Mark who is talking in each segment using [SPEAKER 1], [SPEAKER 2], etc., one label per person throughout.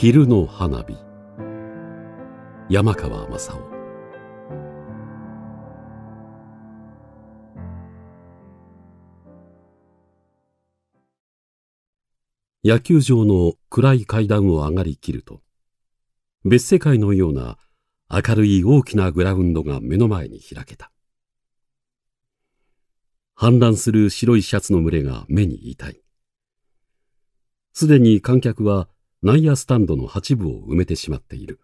[SPEAKER 1] 昼の花火山川雅夫野球場の暗い階段を上がりきると別世界のような明るい大きなグラウンドが目の前に開けた氾濫する白いシャツの群れが目に痛いすでに観客は内野スタンドの8部を埋めてしまっている。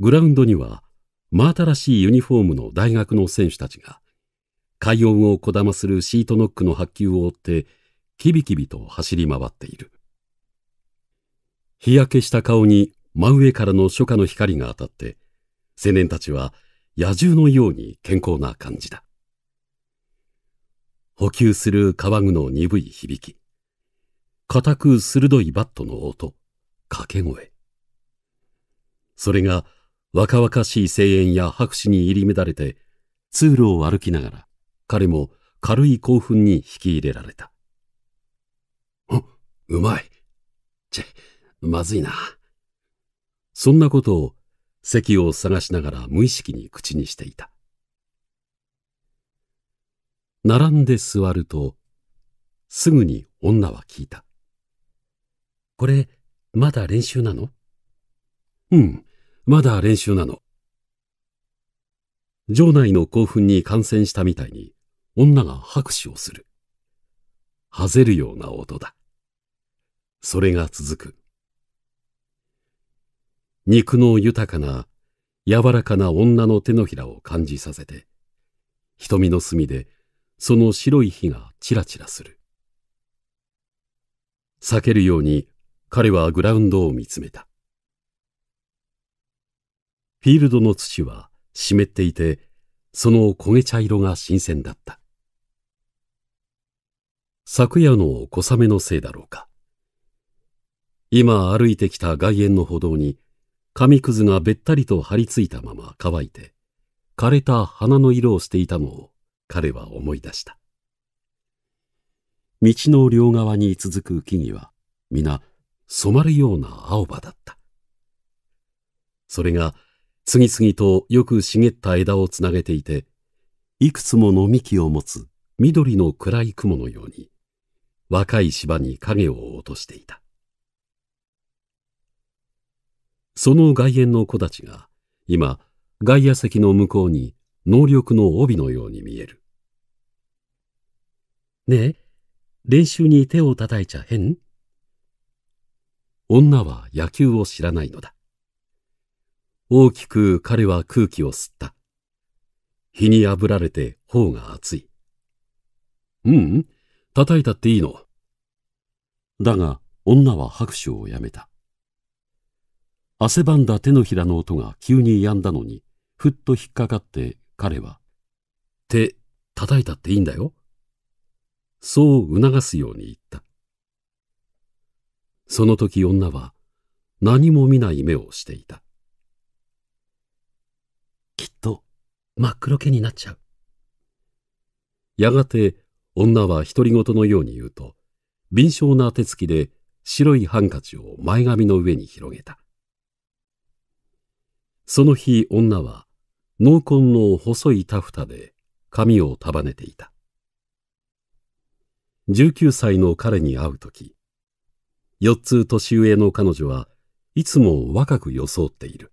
[SPEAKER 1] グラウンドには真新しいユニフォームの大学の選手たちが快音をこだまするシートノックの発球を追ってキビキビと走り回っている。日焼けした顔に真上からの初夏の光が当たって青年たちは野獣のように健康な感じだ。補給する川具の鈍い響き。固く鋭いバットの音、掛け声。それが若々しい声援や拍手に入り乱れて、通路を歩きながら、彼も軽い興奮に引き入れられた。う、うまい。ちぇまずいな。そんなことを席を探しながら無意識に口にしていた。並んで座ると、すぐに女は聞いた。これ、まだ練習なのうん、まだ練習なの。場内の興奮に感染したみたいに、女が拍手をする。はぜるような音だ。それが続く。肉の豊かな、柔らかな女の手のひらを感じさせて、瞳の隅でその白い火がちらちらする。避けるように彼はグラウンドを見つめた。フィールドの土は湿っていて、その焦げ茶色が新鮮だった。昨夜の小雨のせいだろうか。今歩いてきた外苑の歩道に、紙くずがべったりと張り付いたまま乾いて、枯れた花の色をしていたのを彼は思い出した。道の両側に続く木々は、皆染まるような青葉だった。それが次々とよく茂った枝をつなげていて、いくつもの幹を持つ緑の暗い雲のように、若い芝に影を落としていた。その外苑のたちが、今、外野席の向こうに能力の帯のように見える。ねえ、練習に手を叩いちゃ変女は野球を知らないのだ。大きく彼は空気を吸った。日に炙られて頬が熱い。ううん、叩いたっていいの。だが女は拍手をやめた。汗ばんだ手のひらの音が急に止んだのに、ふっと引っかかって彼は、手、叩いたっていいんだよ。そう促すように言った。その時女は何も見ない目をしていた。きっと真っ黒けになっちゃう。やがて女は独り言のように言うと敏捷な手つきで白いハンカチを前髪の上に広げた。その日女は濃紺の細いタフタで髪を束ねていた。19歳の彼に会う時4つ年上の彼女はいつも若く装っている。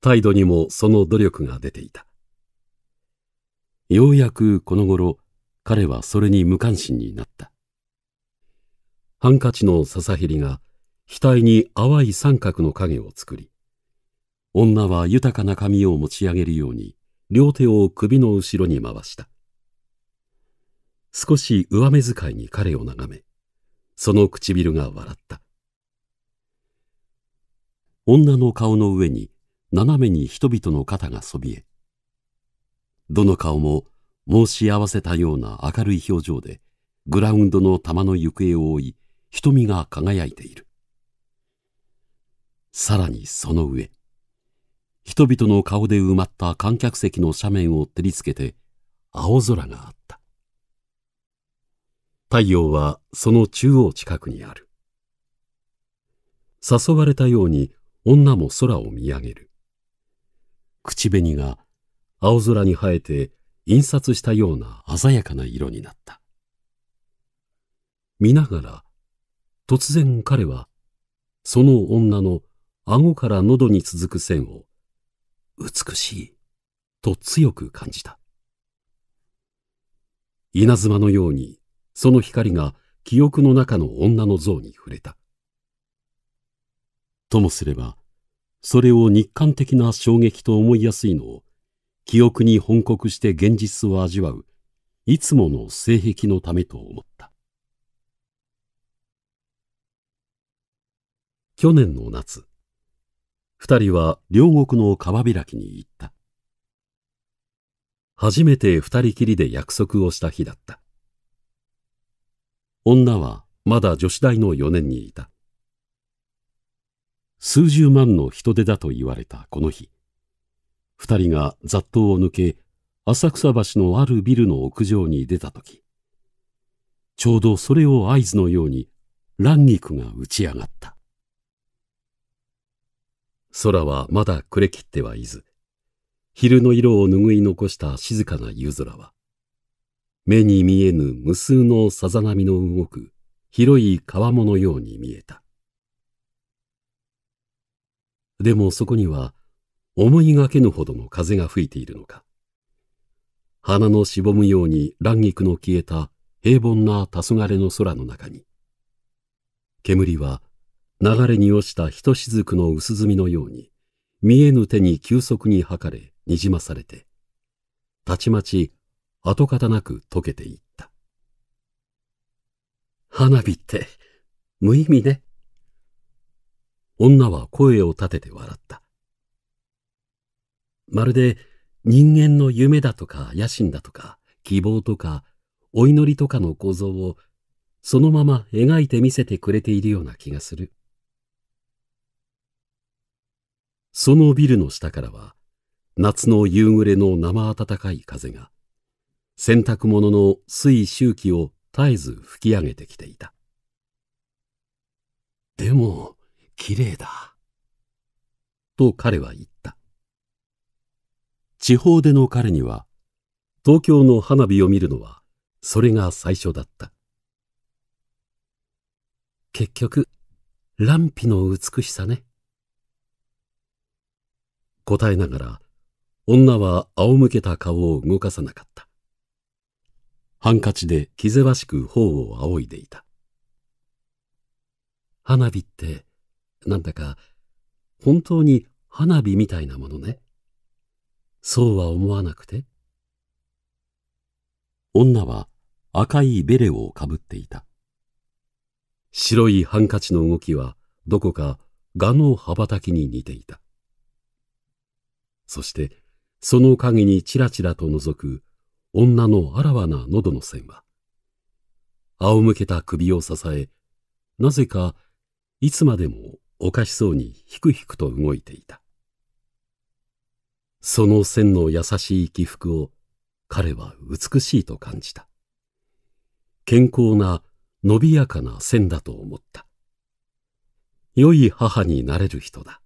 [SPEAKER 1] 態度にもその努力が出ていた。ようやくこの頃、彼はそれに無関心になった。ハンカチの笹ひりが額に淡い三角の影を作り、女は豊かな髪を持ち上げるように、両手を首の後ろに回した。少し上目遣いに彼を眺め、その唇が笑った。女の顔の上に斜めに人々の肩がそびえ、どの顔も申し合わせたような明るい表情で、グラウンドの玉の行方を追い、瞳が輝いている。さらにその上、人々の顔で埋まった観客席の斜面を照りつけて、青空があった。太陽はその中央近くにある。誘われたように女も空を見上げる。口紅が青空に生えて印刷したような鮮やかな色になった。見ながら、突然彼は、その女の顎から喉に続く線を、美しい、と強く感じた。稲妻のようにその光が記憶の中の女の像に触れた。ともすれば、それを日韓的な衝撃と思いやすいのを、記憶に翻刻して現実を味わう、いつもの性癖のためと思った。去年の夏、二人は両国の川開きに行った。初めて二人きりで約束をした日だった。女はまだ女子大の4年にいた。数十万の人手だと言われたこの日、二人が雑踏を抜け、浅草橋のあるビルの屋上に出た時、ちょうどそれを合図のように乱菊が打ち上がった。空はまだ暮れきってはいず、昼の色を拭い残した静かな夕空は、目に見えぬ無数のさざ波の動く広い川面のように見えた。でもそこには思いがけぬほどの風が吹いているのか。花のしぼむように乱菊の消えた平凡な黄昏の空の中に、煙は流れに落ちたひとしずくの薄墨のように、見えぬ手に急速に吐かれ、にじまされて、たちまち跡形なく溶けていった。花火って、無意味ね。女は声を立てて笑った。まるで人間の夢だとか野心だとか希望とかお祈りとかの構造をそのまま描いて見せてくれているような気がする。そのビルの下からは夏の夕暮れの生暖かい風が洗濯物の水周期を絶えず吹き上げてきていた。でも、綺麗だ。と彼は言った。地方での彼には、東京の花火を見るのは、それが最初だった。結局、乱皮の美しさね。答えながら、女は仰向けた顔を動かさなかった。ハンカチで気ぜわしく頬を仰いでいた。花火って、なんだか、本当に花火みたいなものね。そうは思わなくて。女は赤いベレをかぶっていた。白いハンカチの動きはどこか蛾の羽ばたきに似ていた。そしてその影にちらちらと覗く女のあらわな喉の線は、仰向けた首を支え、なぜかいつまでもおかしそうにひくひくと動いていた。その線の優しい起伏を彼は美しいと感じた。健康な伸びやかな線だと思った。良い母になれる人だ。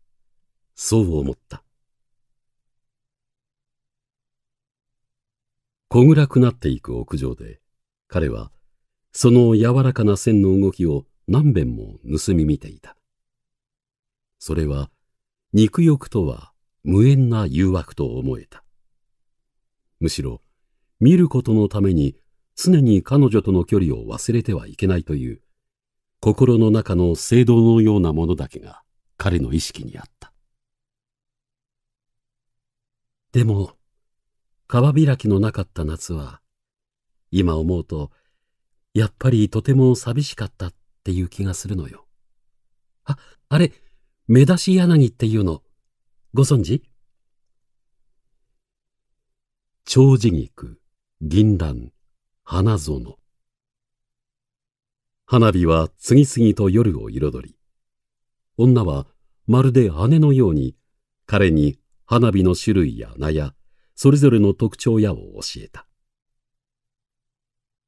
[SPEAKER 1] そう思った。小暗くなっていく屋上で、彼はその柔らかな線の動きを何遍も盗み見ていた。それは肉欲とは無縁な誘惑と思えた。むしろ見ることのために常に彼女との距離を忘れてはいけないという心の中の聖堂のようなものだけが彼の意識にあった。でも川開きのなかった夏は、今思うと、やっぱりとても寂しかったっていう気がするのよ。あ、あれ、目出し柳っていうの、ご存知長寿菊、銀蘭、花園。花火は次々と夜を彩り、女はまるで姉のように彼に花火の種類や名やそれぞれの特徴やを教えた。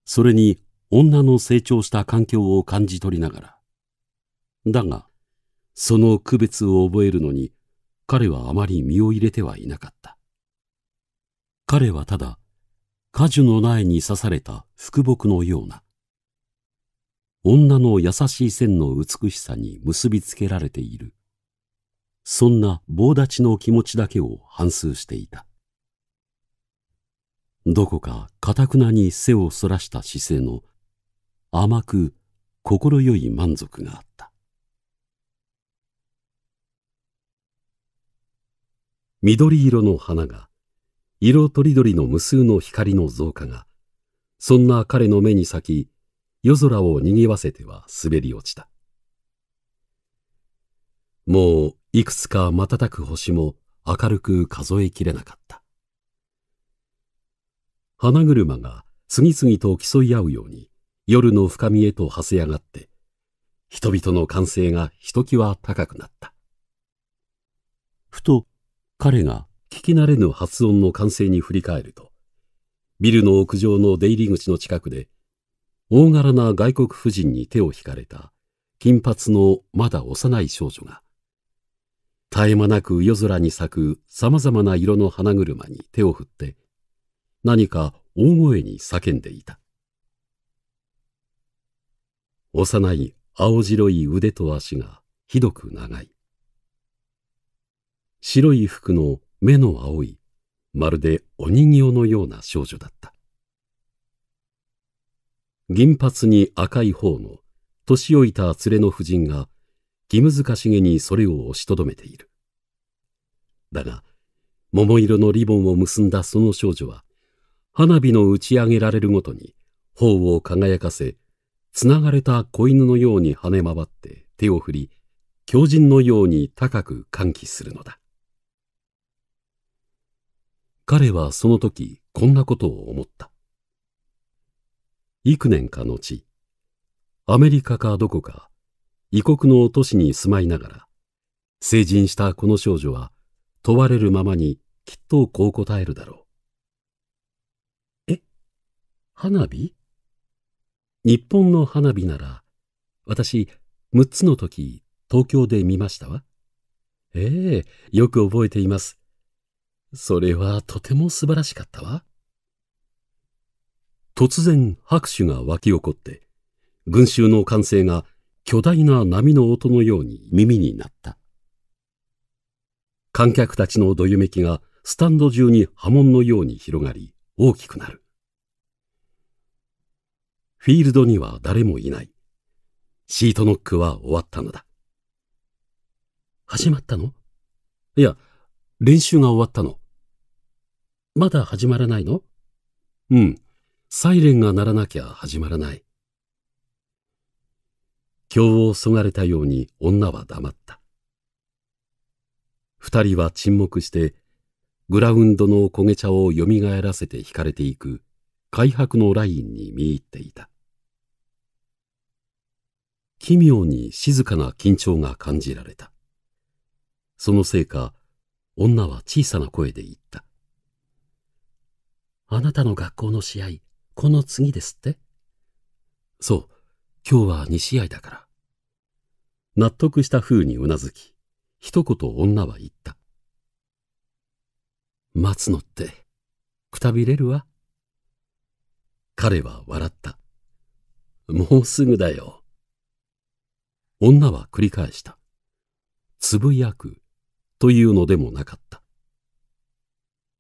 [SPEAKER 1] それに女の成長した環境を感じ取りながら。だが、その区別を覚えるのに彼はあまり身を入れてはいなかった。彼はただ、果樹の苗に刺された福木のような、女の優しい線の美しさに結びつけられている。そんな棒立ちの気持ちだけを反芻していた。どこかかたくなに背をそらした姿勢の甘く快い満足があった。緑色の花が、色とりどりの無数の光の増加が、そんな彼の目に咲き、夜空を賑わせては滑り落ちた。もういくつか瞬く星も明るく数えきれなかった。花車が次々と競い合うように夜の深みへとはせ上がって、人々の歓声がひときわ高くなった。ふと彼が聞き慣れぬ発音の歓声に振り返ると、ビルの屋上の出入り口の近くで、大柄な外国婦人に手を引かれた金髪のまだ幼い少女が、絶え間なく夜空に咲く様々な色の花車に手を振って、何か大声に叫んでいた幼い青白い腕と足がひどく長い白い服の目の青いまるでお人形のような少女だった銀髪に赤い方の年老いた連れの夫人が気難しげにそれを押しとどめているだが桃色のリボンを結んだその少女は花火の打ち上げられるごとに頬を輝かせつながれた子犬のように跳ね回って手を振り狂人のように高く歓喜するのだ彼はその時こんなことを思った幾年か後アメリカかどこか異国の都市に住まいながら成人したこの少女は問われるままにきっとこう答えるだろう花火日本の花火なら、私、6つの時、東京で見ましたわ。ええ、よく覚えています。それはとても素晴らしかったわ。突然拍手が沸き起こって、群衆の歓声が巨大な波の音のように耳になった。観客たちのどよめきがスタンド中に波紋のように広がり大きくなる。フィールドには誰もいない。シートノックは終わったのだ。始まったのいや、練習が終わったの。まだ始まらないのうん。サイレンが鳴らなきゃ始まらない。今日をそがれたように女は黙った。二人は沈黙して、グラウンドの焦げ茶を蘇らせて惹かれていく開白のラインに見入っていた。奇妙に静かな緊張が感じられた。そのせいか、女は小さな声で言った。あなたの学校の試合、この次ですってそう、今日は2試合だから。納得した風にうなずき、一言女は言った。待つのって、くたびれるわ。彼は笑った。もうすぐだよ。女は繰り返した。つぶやくというのでもなかった。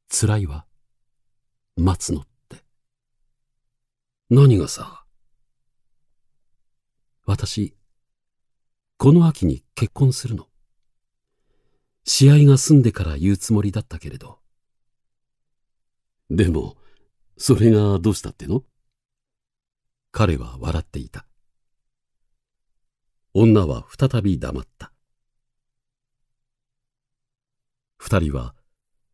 [SPEAKER 1] 辛いわ。待つのって。何がさ。私、この秋に結婚するの。試合が済んでから言うつもりだったけれど。でも、それがどうしたっての彼は笑っていた。女は再び黙った。二人は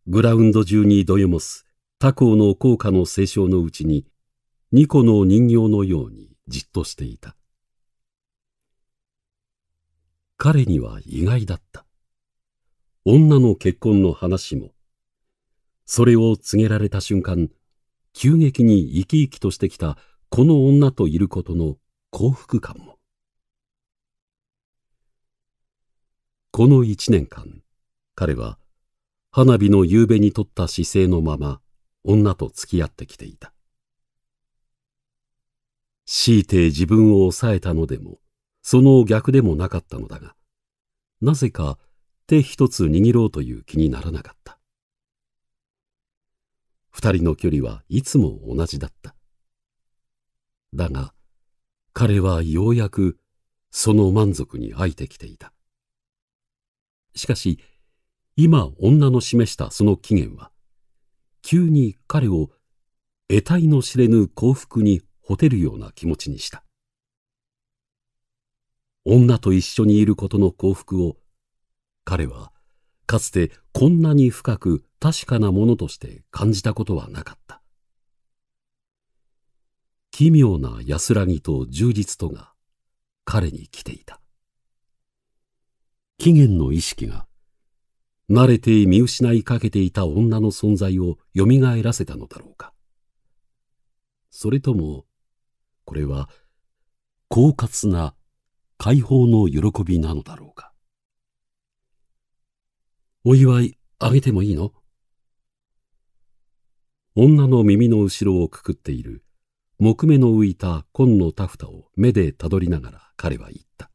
[SPEAKER 1] グラウンド中にどよもす他校の校歌の斉唱のうちに二個の人形のようにじっとしていた。彼には意外だった。女の結婚の話も、それを告げられた瞬間、急激に生き生きとしてきたこの女といることの幸福感も。この一年間、彼は花火の夕べにとった姿勢のまま女と付き合ってきていた。強いて自分を抑えたのでも、その逆でもなかったのだが、なぜか手一つ握ろうという気にならなかった。二人の距離はいつも同じだった。だが、彼はようやくその満足に飽いてきていた。しかし、今女の示したその起源は、急に彼を得体の知れぬ幸福にほてるような気持ちにした。女と一緒にいることの幸福を、彼はかつてこんなに深く確かなものとして感じたことはなかった。奇妙な安らぎと充実とが彼に来ていた。起源の意識が慣れて見失いかけていた女の存在をよみがえらせたのだろうか。それとも、これは、狡猾な解放の喜びなのだろうか。お祝いあげてもいいの女の耳の後ろをくくっている木目の浮いた紺のタフタを目でたどりながら彼は言った。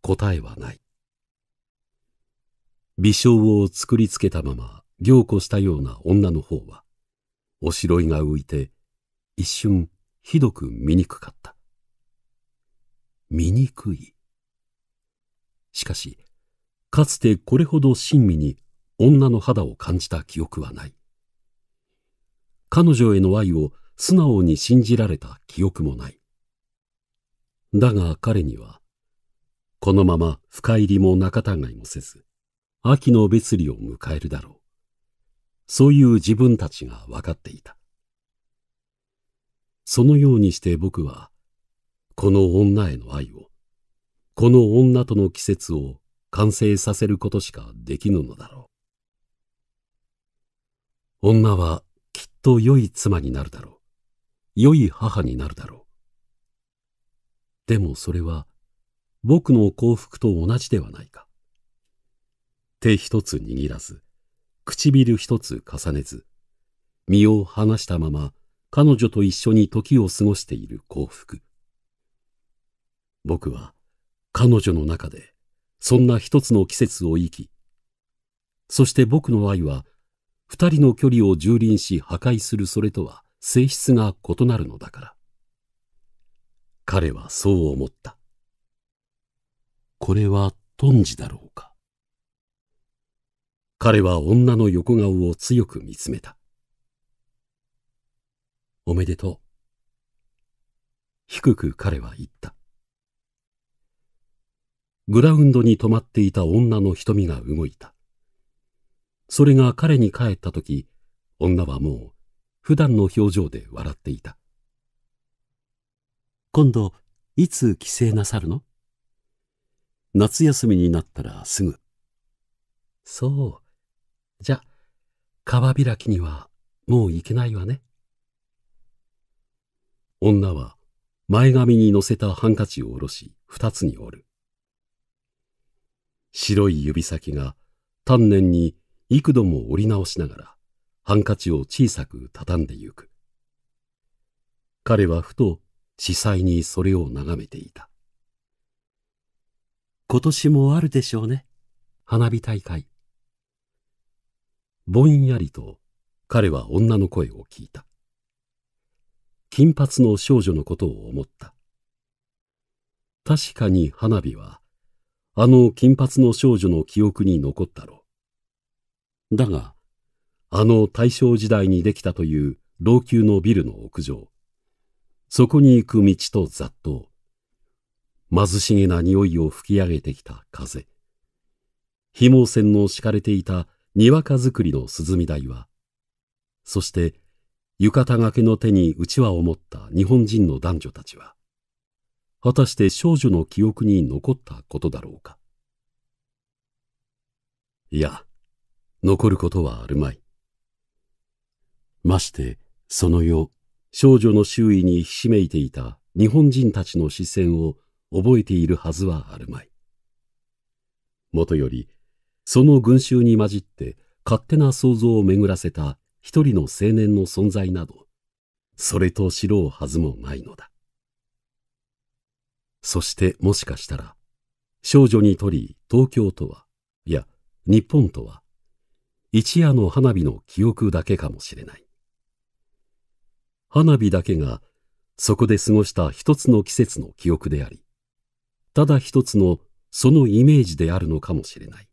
[SPEAKER 1] 答えはない。微笑を作りつけたまま凝固したような女の方は、おしろいが浮いて、一瞬ひどく醜かった。醜い。しかし、かつてこれほど親身に女の肌を感じた記憶はない。彼女への愛を素直に信じられた記憶もない。だが彼には、このまま深入りも仲違いもせず、秋の別離を迎えるだろう。そういう自分たちが分かっていた。そのようにして僕は、この女への愛を、この女との季節を完成させることしかできぬのだろう。女はきっと良い妻になるだろう。良い母になるだろう。でもそれは僕の幸福と同じではないか。手一つ握らず、唇一つ重ねず、身を離したまま彼女と一緒に時を過ごしている幸福。僕は彼女の中でそんな一つの季節を生き、そして僕の愛は二人の距離を蹂躙し破壊するそれとは性質が異なるのだから。彼はそう思った。これはトンジだろうか。彼は女の横顔を強く見つめた。おめでとう。低く彼は言った。グラウンドに止まっていた女の瞳が動いた。それが彼に帰った時、女はもう普段の表情で笑っていた。今度、いつ帰省なさるの夏休みになったらすぐ。そう。じゃ、川開きにはもう行けないわね。女は前髪に乗せたハンカチを下ろし二つに折る。白い指先が丹念に幾度も折り直しながら、ハンカチを小さく畳んでゆく。彼はふと、司祭にそれを眺めていた。今年もあるでしょうね、花火大会。ぼんやりと彼は女の声を聞いた。金髪の少女のことを思った。確かに花火は、あの金髪の少女の記憶に残ったろう。だが、あの大正時代にできたという老朽のビルの屋上。そこに行く道と雑踏。貧しげな匂いを吹き上げてきた風。紐線の敷かれていたにわか作りの涼み台は、そして浴衣がけの手にうちわを持った日本人の男女たちは、果たして少女の記憶に残ったことだろうか。いや、残ることはあるまい。まして、その夜、少女の周囲にひしめいていた日本人たちの視線を覚えているはずはあるまい。もとより、その群衆に混じって勝手な想像を巡らせた一人の青年の存在など、それと知ろうはずもないのだ。そしてもしかしたら、少女にとり東京とは、いや、日本とは、一夜の花火の記憶だけかもしれない。花火だけがそこで過ごした一つの季節の記憶であり、ただ一つのそのイメージであるのかもしれない。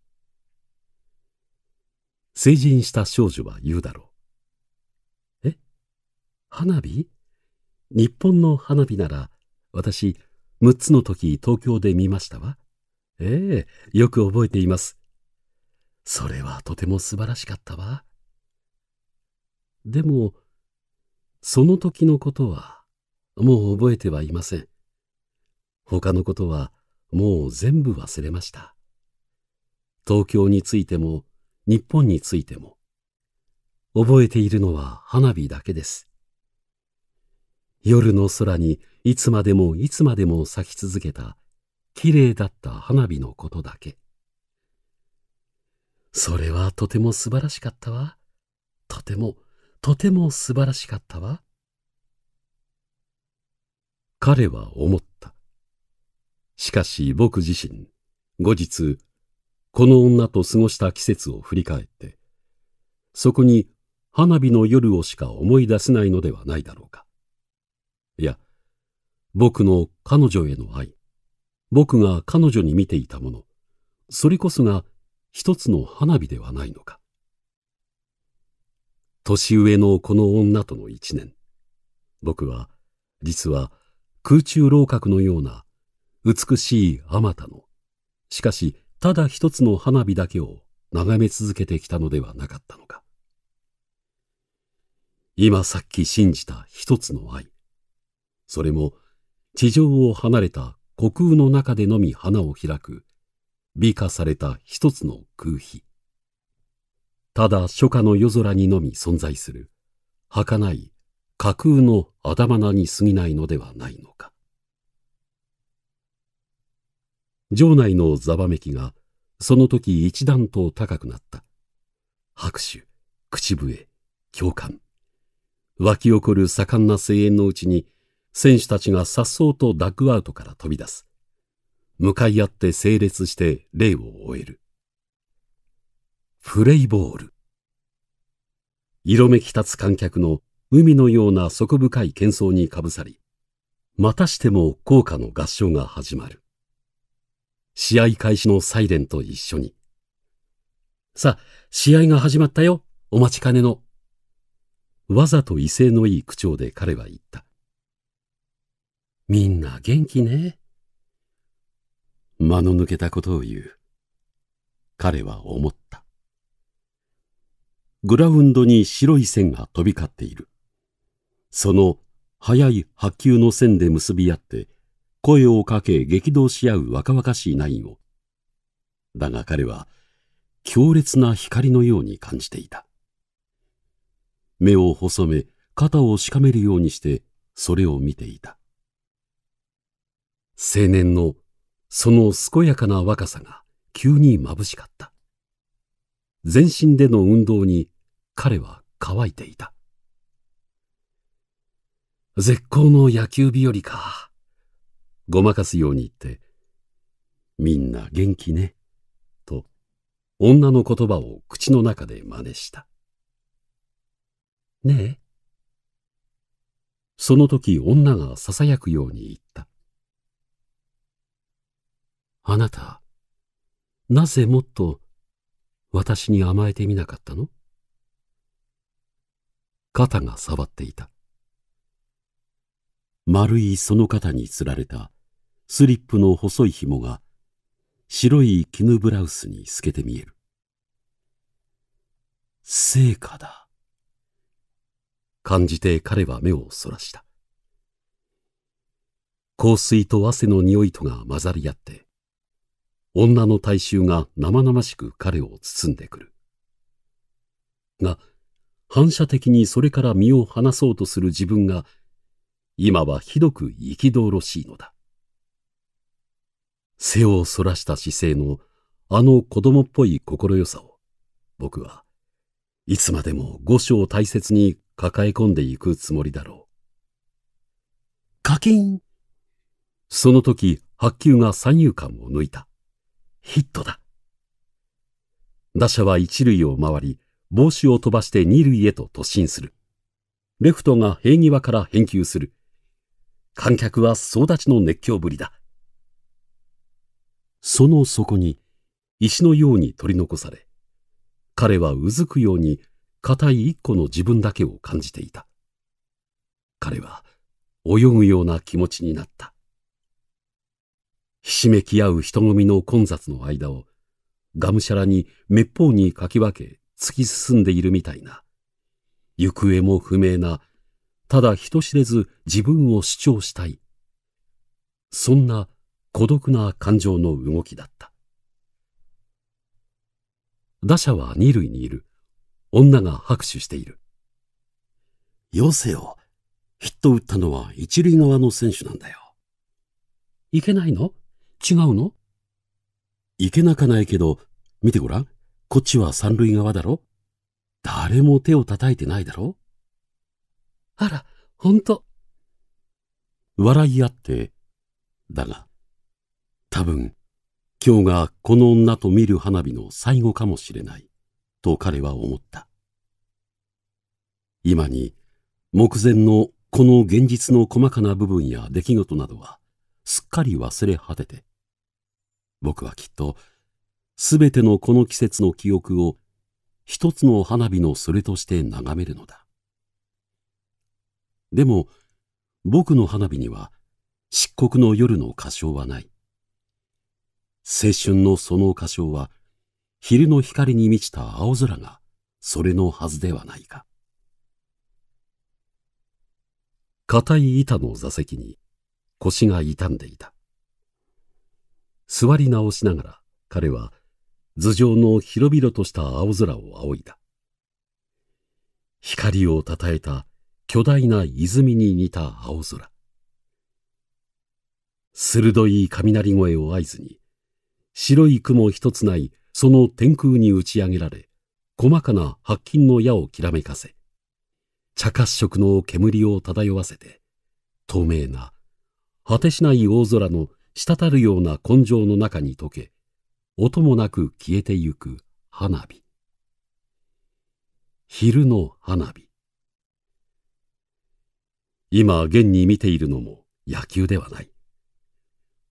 [SPEAKER 1] 成人した少女は言うだろう。え花火日本の花火なら私6つの時東京で見ましたわ。ええよく覚えています。それはとても素晴らしかったわ。でも、その時のことは、もう覚えてはいません。他のことは、もう全部忘れました。東京についても、日本についても、覚えているのは花火だけです。夜の空にいつまでもいつまでも咲き続けた、綺麗だった花火のことだけ。それはとても素晴らしかったわ。とても、とても素晴らしかったわ。彼は思った。しかし僕自身、後日、この女と過ごした季節を振り返って、そこに花火の夜をしか思い出せないのではないだろうか。いや、僕の彼女への愛、僕が彼女に見ていたもの、それこそが一つの花火ではないのか。年上のこの女との一年、僕は実は空中楼閣のような美しいあまたの、しかしただ一つの花火だけを眺め続けてきたのではなかったのか。今さっき信じた一つの愛。それも地上を離れた虚空の中でのみ花を開く美化された一つの空気。ただ初夏の夜空にのみ存在する、儚い架空のあだまなに過ぎないのではないのか。城内のざわめきが、その時一段と高くなった。拍手、口笛、共感。湧き起こる盛んな声援のうちに、選手たちが颯爽とダッグアウトから飛び出す。向かい合って整列して礼を終える。プレイボール。色めき立つ観客の海のような底深い喧騒にかぶさり、またしても校歌の合唱が始まる。試合開始のサイレンと一緒に。さあ、試合が始まったよ、お待ちかねの。わざと威勢のいい口調で彼は言った。みんな元気ね。間の抜けたことを言う。彼は思った。グラウンドに白い線が飛び交っている。その速い波及の線で結び合って、声をかけ激動し合う若々しいナインを。だが彼は強烈な光のように感じていた。目を細め、肩をしかめるようにして、それを見ていた。青年のその健やかな若さが急に眩しかった。全身での運動に彼は乾いていた。絶好の野球日和か。ごまかすように言って、みんな元気ね。と、女の言葉を口の中で真似した。ねえ。その時女が囁くように言った。あなた、なぜもっと私に甘えてみなかったの肩が触っていた。丸いその肩に釣られたスリップの細い紐が白い絹ブラウスに透けて見える。成果だ。感じて彼は目をそらした。香水と汗の匂いとが混ざり合って、女の大衆が生々しく彼を包んでくる。が、反射的にそれから身を離そうとする自分が、今はひどく憤ろしいのだ。背をそらした姿勢のあの子供っぽい心よさを、僕はいつまでも五章大切に抱え込んでいくつもりだろう。課金その時、白球が三遊間を抜いた。ヒットだ。打者は一塁を回り、帽子を飛ばして二塁へと突進する。レフトが平際から返球する。観客は総立ちの熱狂ぶりだ。その底に石のように取り残され、彼はうずくように固い一個の自分だけを感じていた。彼は泳ぐような気持ちになった。ひしめき合う人混みの混雑の間を、がむしゃらに滅法にかき分け突き進んでいるみたいな、行方も不明な、ただ人知れず自分を主張したい。そんな孤独な感情の動きだった。打者は二塁にいる。女が拍手している。よせよ。ヒット打ったのは一塁側の選手なんだよ。いけないの違うのいけなかないけど、見てごらん。こっちは三塁側だろ誰も手を叩いてないだろあら、ほんと。笑い合って、だが、多分、今日がこの女と見る花火の最後かもしれない、と彼は思った。今に、目前のこの現実の細かな部分や出来事などは、すっかり忘れ果てて、僕はきっと、すべてのこの季節の記憶を一つの花火のそれとして眺めるのだ。でも、僕の花火には漆黒の夜の歌唱はない。青春のその歌唱は、昼の光に満ちた青空が、それのはずではないか。硬い板の座席に、腰が痛んでいた。座り直しながら彼は頭上の広々とした青空を仰いだ。光をたたえた巨大な泉に似た青空。鋭い雷声を合図に、白い雲一つないその天空に打ち上げられ、細かな白金の矢をきらめかせ、茶褐色の煙を漂わせて、透明な果てしない大空の滴るような根性の中に溶け、音もなく消えてゆく花火。昼の花火。今、現に見ているのも野球ではない。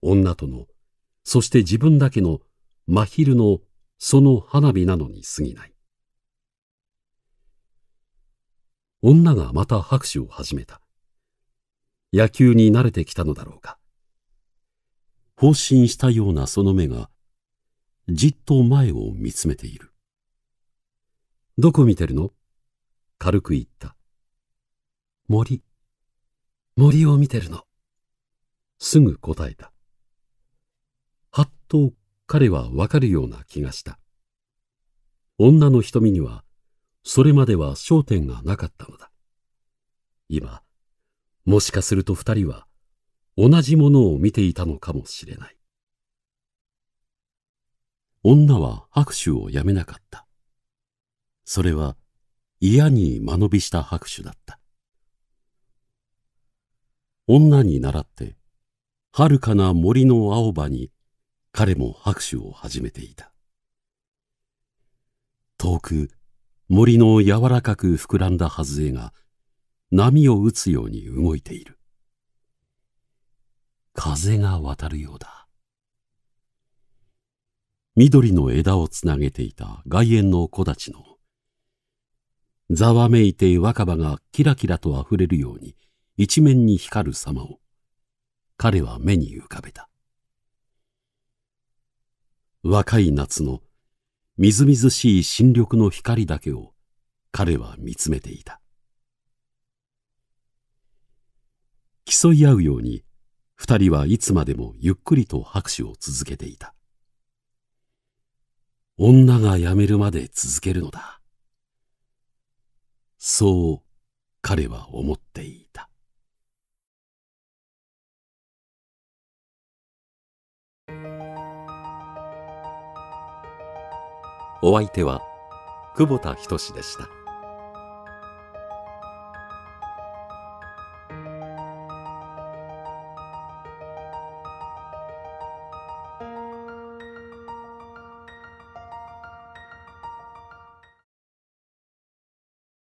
[SPEAKER 1] 女との、そして自分だけの真昼のその花火なのに過ぎない。女がまた拍手を始めた。野球に慣れてきたのだろうか。放心したようなその目が、じっと前を見つめている。どこ見てるの軽く言った。森。森を見てるの。すぐ答えた。はっと彼はわかるような気がした。女の瞳には、それまでは焦点がなかったのだ。今、もしかすると二人は同じものを見ていたのかもしれない。女は拍手をやめなかった。それは嫌に間延びした拍手だった。女に倣って、遥かな森の青葉に彼も拍手を始めていた。遠く森の柔らかく膨らんだはずえが波を打つように動いている。風が渡るようだ。緑の枝をつなげていた外苑の木立の、ざわめいて若葉がキラキラと溢れるように一面に光る様を、彼は目に浮かべた。若い夏のみずみずしい新緑の光だけを彼は見つめていた。競い合うように二人はいつまでもゆっくりと拍手を続けていた。女が辞めるまで続けるのだ。そう彼は思っていた。お相手は久保田仁でした。